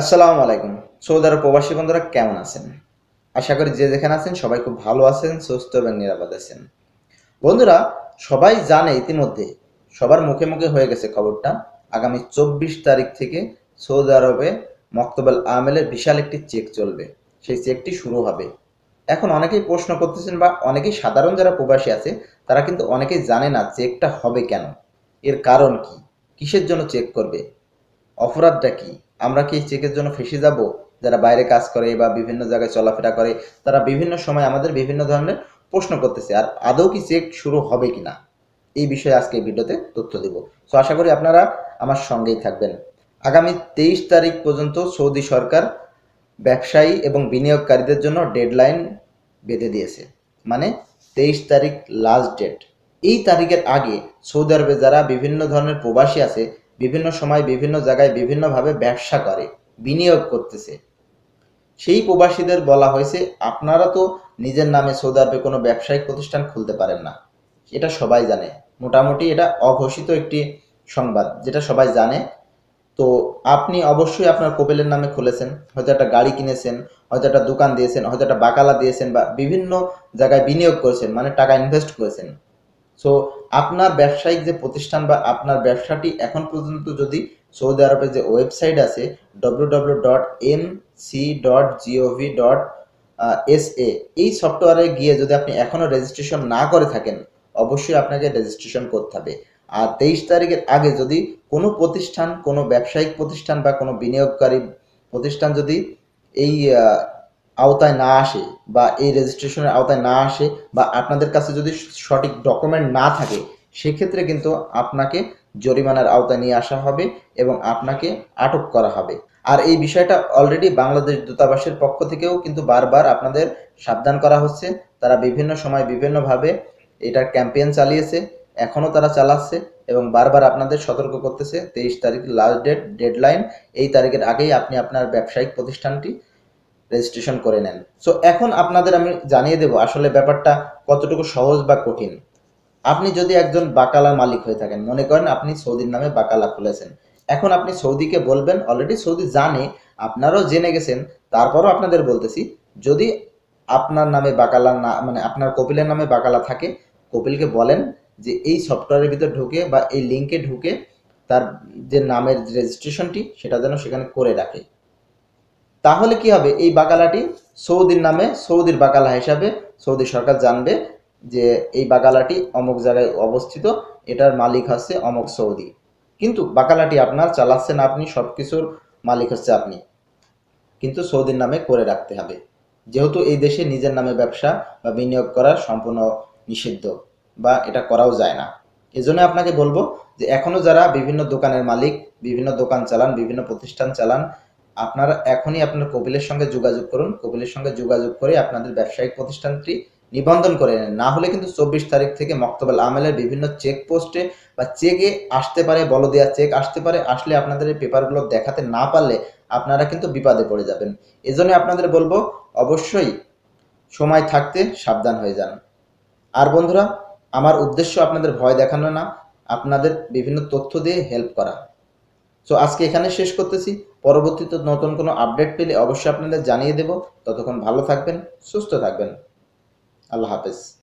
আসসালামু আলাইকুম সৌদার আরব প্রবাসী বন্ধুরা কেমন আছেন আশা করি যে যেখানে আছেন সবাই খুব ভালো আছেন সুস্থ এবং নিরাপদ আছেন বন্ধুরা সবাই জানে ইতিমধ্যে সবার মুখে মুখে হয়ে গেছে খবরটা আগামী চব্বিশ তারিখ থেকে সৌদি আরবে মক্তবাল আমেলের বিশাল একটি চেক চলবে সেই চেকটি শুরু হবে এখন অনেকেই প্রশ্ন করতেছেন বা অনেকেই সাধারণ যারা প্রবাসী আছে তারা কিন্তু অনেকেই জানে না চেকটা হবে কেন এর কারণ কি কিসের জন্য চেক করবে অপরাধটা কি আমরা কি চেকের জন্য ফেসে যাব যারা বাইরে কাজ করে বা বিভিন্ন জায়গায় চলাফেরা করে তারা বিভিন্ন সময় আমাদের বিভিন্ন ধরনের প্রশ্ন করতেছে আর আদৌ কি চেক শুরু হবে কি না এই বিষয়ে আজকে ভিডিওতে তথ্য দেব সো আশা করি আপনারা আমার সঙ্গেই থাকবেন আগামী তেইশ তারিখ পর্যন্ত সৌদি সরকার ব্যবসায়ী এবং বিনিয়োগকারীদের জন্য ডেডলাইন বেঁধে দিয়েছে মানে তেইশ তারিখ লাস্ট ডেট এই তারিখের আগে সৌদি আরবে যারা বিভিন্ন ধরনের প্রবাসী আছে বিভিন্ন সময় বিভিন্ন জায়গায় বিভিন্নভাবে ব্যবসা করে বিনিয়োগ করতেছে সেই প্রবাসীদের বলা হয়েছে আপনারা তো নিজের নামে সৌদি আরবে কোনো ব্যবসায়িক প্রতিষ্ঠান খুলতে পারেন না এটা সবাই জানে মোটামুটি এটা অঘোষিত একটি সংবাদ যেটা সবাই জানে তো আপনি অবশ্যই আপনার কোপেলের নামে খুলেছেন হয়তো একটা গাড়ি কিনেছেন হয়তো একটা দোকান দিয়েছেন হয়তো একটা বাকালা দিয়েছেন বা বিভিন্ন জায়গায় বিনিয়োগ করেছেন মানে টাকা ইনভেস্ট করেছেন সো আপনার ব্যবসায়িক যে প্রতিষ্ঠান বা আপনার ব্যবসাটি এখন পর্যন্ত যদি সৌদি আরবের যে ওয়েবসাইট আছে W W dot C dot gov dot S A এই সফটওয়্যারে গিয়ে যদি আপনি এখনও রেজিস্ট্রেশন না করে থাকেন অবশ্যই আপনাকে রেজিস্ট্রেশন করতে হবে আর তেইশ তারিখের আগে যদি কোনো প্রতিষ্ঠান কোনো ব্যবসায়িক প্রতিষ্ঠান বা কোনো বিনিয়োগকারী প্রতিষ্ঠান যদি এই আওতায় না আসে বা এই রেজিস্ট্রেশনের আওতায় না আসে বা আপনাদের কাছে যদি সঠিক ডকুমেন্ট না থাকে সেক্ষেত্রে কিন্তু আপনাকে জরিমানার আওতায় নিয়ে আসা হবে এবং আপনাকে আটক করা হবে আর এই বিষয়টা অলরেডি বাংলাদেশ দূতাবাসের পক্ষ থেকেও কিন্তু বারবার আপনাদের সাবধান করা হচ্ছে তারা বিভিন্ন সময় বিভিন্নভাবে এটার ক্যাম্পেইন চালিয়েছে এখনও তারা চালাচ্ছে এবং বারবার আপনাদের সতর্ক করতেছে তেইশ তারিখ লাস্ট ডেট ডেডলাইন এই তারিখের আগেই আপনি আপনার ব্যবসায়িক প্রতিষ্ঠানটি রেজিস্ট্রেশন করে নেন সো এখন আপনাদের আমি জানিয়ে দেব আসলে ব্যাপারটা কতটুকু সহজ বা কঠিন আপনি যদি একজন বাকালার মালিক হয়ে থাকেন মনে করেন আপনি সৌদির নামে বাকালা খুলেছেন এখন আপনি সৌদিকে বলবেন অলরেডি সৌদি জানে আপনারও জেনে গেছেন তারপরও আপনাদের বলতেছি যদি আপনার নামে বাকালা না মানে আপনার কপিলের নামে বাকালা থাকে কপিলকে বলেন যে এই সফটওয়্যারের ভিতর ঢুকে বা এই লিঙ্কে ঢুকে তার যে নামের রেজিস্ট্রেশনটি সেটা যেন সেখানে করে রাখে তাহলে কি হবে এই বাকালাটি সৌদির নামে সৌদির বাকালা হিসাবে সৌদি সরকার জানবে যে এই বাকালাটি অমুক জায়গায় অবস্থিত এটার মালিক হচ্ছে অমুক সৌদি কিন্তু বাকালাটি আপনার চালাচ্ছেন আপনি সব কিছুর মালিক হচ্ছে আপনি কিন্তু সৌদির নামে করে রাখতে হবে যেহেতু এই দেশে নিজের নামে ব্যবসা বা বিনিয়োগ করা সম্পূর্ণ নিষিদ্ধ বা এটা করাও যায় না এজন্য আপনাকে বলবো যে এখনও যারা বিভিন্ন দোকানের মালিক বিভিন্ন দোকান চালান বিভিন্ন প্রতিষ্ঠান চালান আপনারা এখনই আপনার কপিলের সঙ্গে যোগাযোগ করুন কপিলের সঙ্গে যোগাযোগ করে আপনাদের ব্যবসায়িক প্রতিষ্ঠানটি নিবন্ধন করে নেন না হলে কিন্তু চব্বিশ তারিখ থেকে মক্তবাল আমেলের বিভিন্ন চেক পোস্টে বা চেকে আসতে পারে বল দেওয়া চেক আসতে পারে আসলে আপনাদের এই পেপারগুলো দেখাতে না পারলে আপনারা কিন্তু বিপাদে পড়ে যাবেন এজন্য আপনাদের বলবো অবশ্যই সময় থাকতে সাবধান হয়ে যান আর বন্ধুরা আমার উদ্দেশ্য আপনাদের ভয় দেখানো না আপনাদের বিভিন্ন তথ্য দিয়ে হেল্প করা সো আজকে এখানে শেষ করতেছি পরবর্তীতে নতুন কোনো আপডেট পেলে অবশ্যই আপনাদের জানিয়ে দেব ততক্ষণ ভালো থাকবেন সুস্থ থাকবেন আল্লাহ হাফেজ